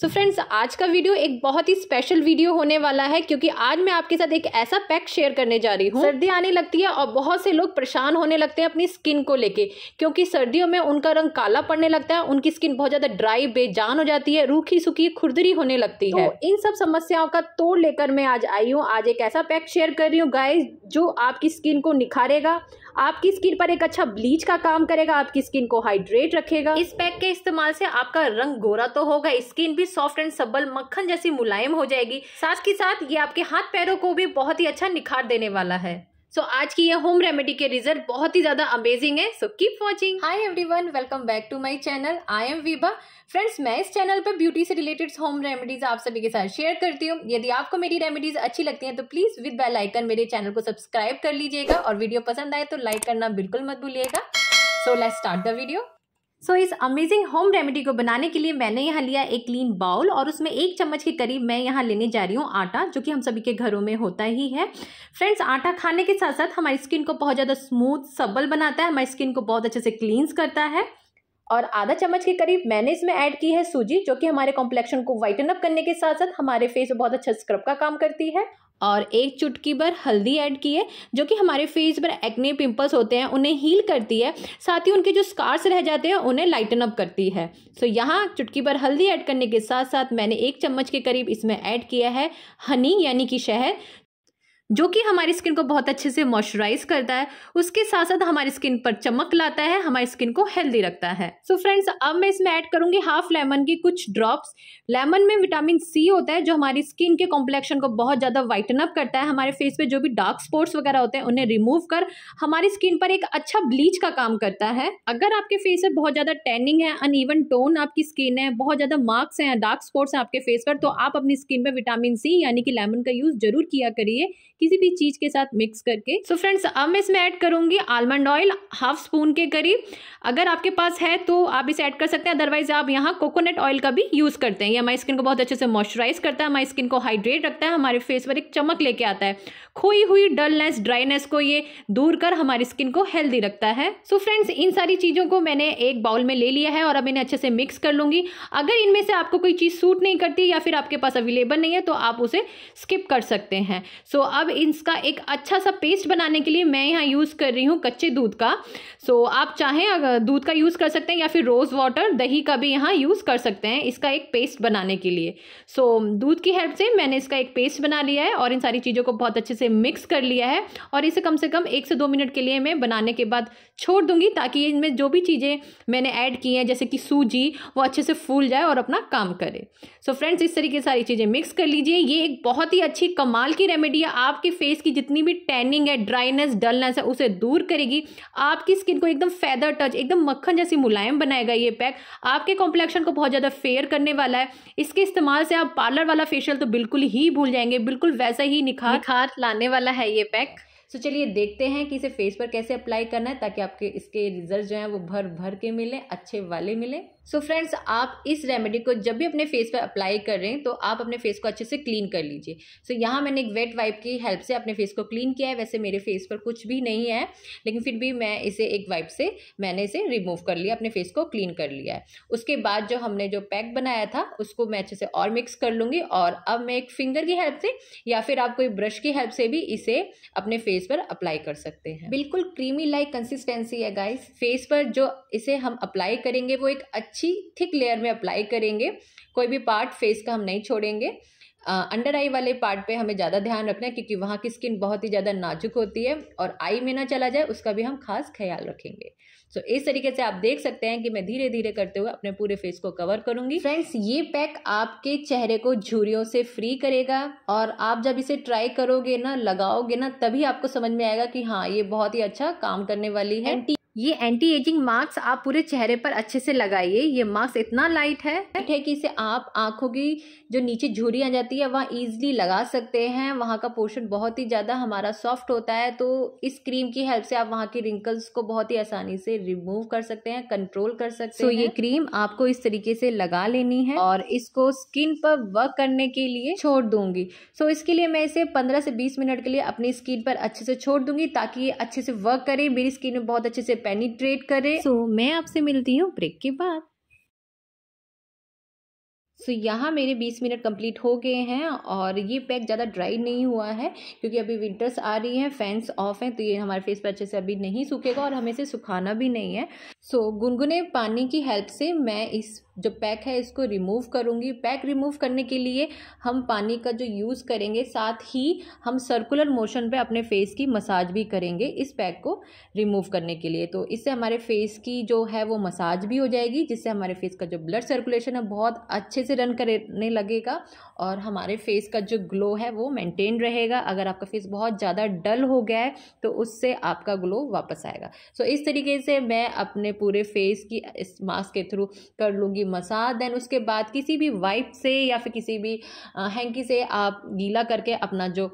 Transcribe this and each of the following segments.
सो so friends आज का video एक बहुत ही स्पेशल वीडियो होने वाला है क्योंकि आज मैं आपके साथ एक ऐसा पैक शेयर करने जा रही हूँ सर्दी आने लगती है और बहुत से लोग परेशान होने लगते हैं अपनी स्किन को लेके क्योंकि सर्दियों में उनका रंग काला पड़ने लगता है उनकी स्किन बहुत ज़्यादा ड्राई बेजान हो जाती है रूखी सूखी खुरदरी होने लगती है तो इन सब समस्याओं का तोड़ लेकर मैं आज आई हूँ आज एक ऐसा पैक शेयर कर रही हूँ गाय जो आपकी स्किन को निखारेगा आपकी स्किन पर एक अच्छा ब्लीच का काम करेगा आपकी स्किन को हाइड्रेट रखेगा इस पैक के इस्तेमाल से आपका रंग गोरा तो होगा स्किन भी सॉफ्ट एंड सबल मक्खन जैसी मुलायम हो जाएगी साथ के साथ ये आपके हाथ पैरों को भी बहुत ही अच्छा निखार देने वाला है सो so, आज की ये होम रेमेडी के रिजल्ट बहुत ही ज्यादा अमेजिंग है so keep watching hi everyone welcome back to my channel I am Veeba friends मैं इस चैनल पर ब्यूटी से रिलेटेड होम रेमेडीज आप सभी के साथ शेयर करती हूँ यदि आपको मेरी रेमेडीज अच्छी लगती हैं तो प्लीज विद बेल आइकन मेरे चैनल को सब्सक्राइब कर लीजिएगा और वीडियो पसंद आए तो लाइक करना बिल्कुल मत भूलिएगा so let start the video so so, इस अमेजिंग होम रेमेडी को बनाने के लिए मैंने यहाँ लिया एक क्लीन बाउल और उसमें एक चम्मच के करीब मैं यहाँ लेने जा रही हूँ आटा जो कि हम सभी के घरों में होता ही है फ्रेंड्स आटा खाने के साथ साथ हमारी स्किन को बहुत ज़्यादा स्मूथ सबल बनाता है हमारी स्किन को बहुत अच्छे से क्लींस करता है और आधा चम्मच के करीब मैंने इसमें ऐड की है सूजी जो कि हमारे कॉम्प्लेक्शन को वाइटन अप करने के साथ साथ हमारे फेस पर बहुत अच्छा स्क्रब का काम करती है और एक चुटकी भर हल्दी ऐड की है जो कि हमारे फेस पर एक्ने पिंपल्स होते हैं उन्हें हील करती है साथ ही उनके जो स्कार्स रह जाते हैं उन्हें लाइटन अप करती है सो so, यहाँ चुटकी भर हल्दी ऐड करने के साथ साथ मैंने एक चम्मच के करीब इसमें ऐड किया है हनी यानी कि शहद जो कि हमारी स्किन को बहुत अच्छे से मॉइस्चराइज करता है उसके साथ साथ हमारी स्किन पर चमक लाता है हमारी स्किन को हेल्दी रखता है सो so फ्रेंड्स अब मैं इसमें ऐड करूंगी हाफ लेमन की कुछ ड्रॉप्स लेमन में विटामिन सी होता है जो हमारी स्किन के कॉम्प्लेक्शन को बहुत ज़्यादा वाइटन अप करता है हमारे फेस पे जो भी डार्क स्पॉट्स वगैरह होते हैं उन्हें रिमूव कर हमारी स्किन पर एक अच्छा ब्लीच का काम करता है अगर आपके फेस पर बहुत ज़्यादा टैनिंग है अनइवन टोन आपकी स्किन है बहुत ज़्यादा मार्क्स हैं डार्क स्पॉट्स हैं आपके फेस पर तो आप अपनी स्किन पर विटामिन सी यानी कि लेमन का यूज़ जरूर किया करिए किसी भी चीज़ के साथ मिक्स करके सो so फ्रेंड्स अब मैं इसमें ऐड करूंगी आलमंड ऑयल हाफ स्पून के करीब अगर आपके पास है तो आप इसे ऐड कर सकते हैं अदरवाइज आप यहाँ कोकोनट ऑयल का भी यूज़ करते हैं ये हमारी स्किन को बहुत अच्छे से मॉइस्चराइज करता है हमारी स्किन को हाइड्रेट रखता है हमारे फेस पर एक चमक लेके आता है खोई हुई डलनेस ड्राइनेस को ये दूर कर हमारी स्किन को हेल्दी रखता है सो so फ्रेंड्स इन सारी चीज़ों को मैंने एक बाउल में ले लिया है और अब इन्हें अच्छे से मिक्स कर लूंगी अगर इनमें से आपको कोई चीज़ सूट नहीं करती या फिर आपके पास अवेलेबल नहीं है तो आप उसे स्किप कर सकते हैं सो so, अब इसका एक अच्छा सा पेस्ट बनाने के लिए मैं यहाँ यूज़ कर रही हूँ कच्चे दूध का सो आप चाहें अगर दूध का यूज़ कर सकते हैं या फिर रोज़ वाटर दही का भी यहाँ यूज़ कर सकते हैं इसका एक पेस्ट बनाने के लिए सो दूध की हेल्प से मैंने इसका एक पेस्ट बना लिया है और इन सारी चीज़ों को बहुत अच्छे से मिक्स कर लिया है और इसे कम से कम एक से दो मिनट के लिए मैं बनाने के बाद छोड़ दूँगी ताकि इनमें जो भी चीज़ें मैंने ऐड की हैं जैसे कि सूजी वो अच्छे से फूल जाए और अपना काम करे सो so फ्रेंड्स इस तरीके सारी चीज़ें मिक्स कर लीजिए ये एक बहुत ही अच्छी कमाल की रेमेडी है आप आपके फेस की जितनी भी टैनिंग है ड्राइनेस डलनेस है उसे दूर करेगी आपकी स्किन को एकदम फैदर टच एकदम मक्खन जैसी मुलायम बनाएगा ये पैक आपके कॉम्प्लेक्शन को बहुत ज़्यादा फेयर करने वाला है इसके इस्तेमाल से आप पार्लर वाला फेशियल तो बिल्कुल ही भूल जाएंगे बिल्कुल वैसा ही निखार निखार लाने वाला है ये पैक तो चलिए देखते हैं कि इसे फेस पर कैसे अप्लाई करना है ताकि आपके इसके रिजल्ट जो हैं वो भर भर के मिले अच्छे वाले मिले सो so फ्रेंड्स आप इस रेमेडी को जब भी अपने फेस पर अप्लाई कर रहे हैं तो आप अपने फेस को अच्छे से क्लीन कर लीजिए सो so यहाँ मैंने एक वेट वाइप की हेल्प से अपने फेस को क्लीन किया है वैसे मेरे फेस पर कुछ भी नहीं है लेकिन फिर भी मैं इसे एक वाइप से मैंने इसे रिमूव कर लिया अपने फेस को क्लीन कर लिया है उसके बाद जो हमने जो पैक बनाया था उसको मैं अच्छे से और मिक्स कर लूँगी और अब मैं एक फिंगर की हेल्प से या फिर आप कोई ब्रश की हेल्प से भी इसे अपने फेस पर अप्लाई कर सकते हैं बिल्कुल क्रीमी लाइक कंसिस्टेंसी है गाइस फेस पर जो इसे हम अप्लाई करेंगे वो एक अच्छी थिक लेयर में अप्लाई करेंगे कोई भी पार्ट फेस का हम नहीं छोड़ेंगे अंडर आई वाले पार्ट पे हमें ज़्यादा ध्यान रखना है क्योंकि वहाँ की स्किन बहुत ही ज़्यादा नाजुक होती है और आई में ना चला जाए उसका भी हम खास ख्याल रखेंगे सो so, इस तरीके से आप देख सकते हैं कि मैं धीरे धीरे करते हुए अपने पूरे फेस को कवर करूंगी फ्रेंड्स ये पैक आपके चेहरे को झुरियों से फ्री करेगा और आप जब इसे ट्राई करोगे ना लगाओगे ना तभी आपको समझ में आएगा कि हाँ ये बहुत ही अच्छा काम करने वाली है ये एंटी एजिंग मास्क आप पूरे चेहरे पर अच्छे से लगाइए ये मास्क इतना लाइट है लाइट है कि इसे आप आंखों की जो नीचे झुरी आ जाती है वहाँ ईजिली लगा सकते हैं वहाँ का पोर्शन बहुत ही ज़्यादा हमारा सॉफ्ट होता है तो इस क्रीम की हेल्प से आप वहाँ की रिंकल्स को बहुत ही आसानी से रिमूव कर सकते हैं कंट्रोल कर सकते so हैं ये क्रीम आपको इस तरीके से लगा लेनी है और इसको स्किन पर वर्क करने के लिए छोड़ दूंगी सो so इसके लिए मैं इसे पंद्रह से बीस मिनट के लिए अपनी स्किन पर अच्छे से छोड़ दूंगी ताकि ये अच्छे से वर्क करे मेरी स्किन में बहुत अच्छे से पेनिट्रेट करे सो so, मैं आपसे मिलती हूँ ब्रेक के बाद सो so, यहाँ मेरे 20 मिनट कंप्लीट हो गए हैं और ये पैक ज़्यादा ड्राई नहीं हुआ है क्योंकि अभी विंटर्स आ रही हैं फैंस ऑफ हैं तो ये हमारे फेस पर अच्छे से अभी नहीं सूखेगा और हमें इसे सुखाना भी नहीं है सो so, गुनगुने पानी की हेल्प से मैं इस जो पैक है इसको रिमूव करूँगी पैक रिमूव करने के लिए हम पानी का जो यूज़ करेंगे साथ ही हम सर्कुलर मोशन पे अपने फेस की मसाज भी करेंगे इस पैक को रिमूव करने के लिए तो इससे हमारे फेस की जो है वो मसाज भी हो जाएगी जिससे हमारे फेस का जो ब्लड सर्कुलेशन है बहुत अच्छे से रन करने लगेगा और हमारे फेस का जो ग्लो है वो मेंटेन रहेगा अगर आपका फेस बहुत ज़्यादा डल हो गया है तो उससे आपका ग्लो वापस आएगा सो so, इस तरीके से मैं अपने पूरे फेस की इस मास्क के थ्रू कर लूँगी की मसा देन उसके बाद किसी भी वाइप से या फिर किसी भी हैंकी से आप गीला करके अपना जो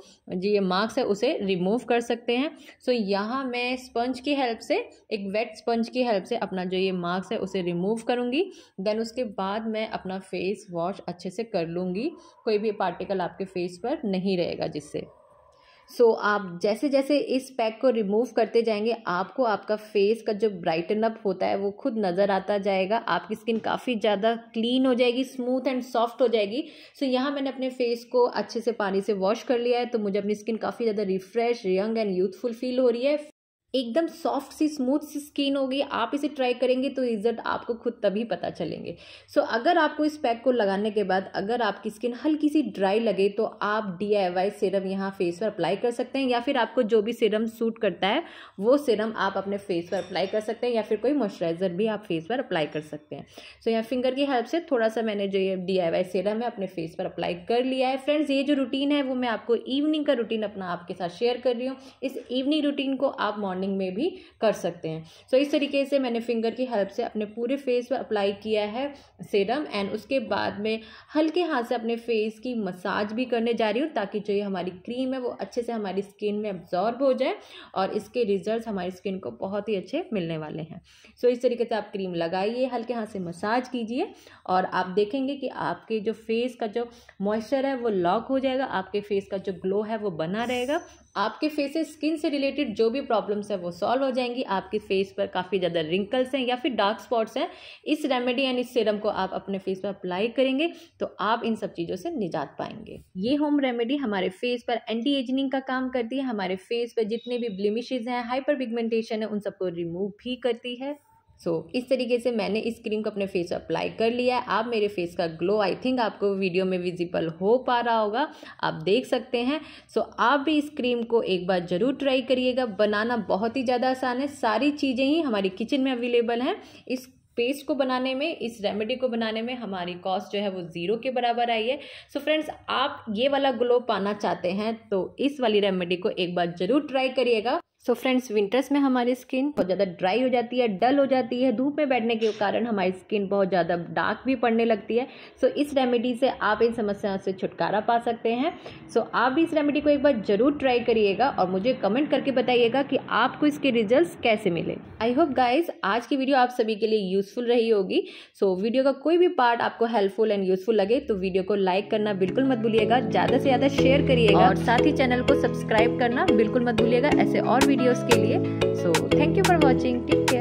जी ये मार्क्स है उसे रिमूव कर सकते हैं सो so, यहाँ मैं स्पंज की हेल्प से एक वेट स्पंज की हेल्प से अपना जो ये मार्क्स है उसे रिमूव करूँगी देन उसके बाद मैं अपना फेस वॉश अच्छे से कर लूँगी कोई भी पार्टिकल आपके फेस पर नहीं रहेगा जिससे सो आप जैसे जैसे इस पैक को रिमूव करते जाएंगे आपको आपका फेस का जो ब्राइटन अप होता है वो खुद नज़र आता जाएगा आपकी स्किन काफ़ी ज़्यादा क्लीन हो जाएगी स्मूथ एंड सॉफ्ट हो जाएगी सो so, यहाँ मैंने अपने फेस को अच्छे से पानी से वॉश कर लिया है तो मुझे अपनी स्किन काफ़ी ज़्यादा refresh young and youthful feel हो रही है एकदम सॉफ्ट सी स्मूथ सी स्किन होगी आप इसे ट्राई करेंगे तो रिजल्ट आपको खुद तभी पता चलेंगे सो so, अगर आपको इस पैक को लगाने के बाद अगर आपकी स्किन हल्की सी ड्राई लगे तो आप डी आई वाई सीरम यहाँ फेस पर अप्लाई कर सकते हैं या फिर आपको जो भी सीरम सूट करता है वो सीरम आप अपने फेस पर अप्लाई कर सकते हैं या फिर कोई मॉइस्चराइजर भी आप फेस पर अप्लाई कर सकते हैं सो so, यहाँ फिंगर की हेल्प से थोड़ा सा मैंने जो ये डी आई वाई सीरम है अपने फेस पर अप्लाई कर लिया है फ्रेंड्स ये जो रूटीन है वो मैं आपको इवनिंग का रूटीन अपना आपके साथ शेयर कर रही हूँ इस इवनिंग रूटीन को आप मॉर्निंग मॉर्निंग में भी कर सकते हैं सो so, इस तरीके से मैंने फिंगर की हेल्प से अपने पूरे फेस पर अप्लाई किया है सीरम एंड उसके बाद में हल्के हाथ से अपने फेस की मसाज भी करने जा रही हूँ ताकि जो ये हमारी क्रीम है वो अच्छे से हमारी स्किन में अब्जॉर्ब हो जाए और इसके रिजल्ट हमारी स्किन को बहुत ही अच्छे मिलने वाले हैं सो so, इस तरीके से आप क्रीम लगाइए हल्के हाथ से मसाज कीजिए और आप देखेंगे कि आपके जो फेस का जो मॉइस्चर है वो लॉक हो जाएगा आपके फेस का जो ग्लो है वो बना रहेगा आपके फेस से स्किन से रिलेटेड जो भी प्रॉब्लम्स है वो सॉल्व हो जाएंगी आपके फेस पर काफ़ी ज़्यादा रिंकल्स हैं या फिर डार्क स्पॉट्स हैं इस रेमेडी एंड इस सीरम को आप अपने फेस पर अप्लाई करेंगे तो आप इन सब चीज़ों से निजात पाएंगे ये होम रेमेडी हमारे फेस पर एंटी एजनिंग का काम करती है हमारे फेस पर जितने भी ब्लिमिशेज हैं हाइपर पिगमेंटेशन है उन सबको रिमूव भी करती है सो so, इस तरीके से मैंने इस क्रीम को अपने फेस अप्लाई कर लिया है आप मेरे फेस का ग्लो आई थिंक आपको वीडियो में विजिबल हो पा रहा होगा आप देख सकते हैं सो so, आप भी इस क्रीम को एक बार ज़रूर ट्राई करिएगा बनाना बहुत ही ज़्यादा आसान है सारी चीज़ें ही हमारी किचन में अवेलेबल हैं इस पेस्ट को बनाने में इस रेमेडी को बनाने में हमारी कॉस्ट जो है वो ज़ीरो के बराबर आई है सो so फ्रेंड्स आप ये वाला ग्लो पाना चाहते हैं तो इस वाली रेमेडी को एक बार ज़रूर ट्राई करिएगा सो फ्रेंड्स विंटर्स में हमारी स्किन बहुत ज़्यादा ड्राई हो जाती है डल हो जाती है धूप में बैठने के कारण हमारी स्किन बहुत ज़्यादा डार्क भी पड़ने लगती है सो so, इस रेमेडी से आप इन समस्याओं से छुटकारा पा सकते हैं सो so, आप भी इस रेमेडी को एक बार ज़रूर ट्राई करिएगा और मुझे कमेंट करके बताइएगा कि आपको इसके रिजल्ट कैसे मिले आई होप गाइज आज की वीडियो आप सभी के लिए यूजफुल रही होगी सो so, वीडियो का कोई भी पार्ट आपको हेल्पफुल एंड यूजफुल लगे तो वीडियो को लाइक करना बिल्कुल मत भूलिएगा ज़्यादा से ज़्यादा शेयर करिएगा और साथ ही चैनल को सब्सक्राइब करना बिल्कुल मत भूलिएगा ऐसे और वीडियोस के लिए so thank you for watching take care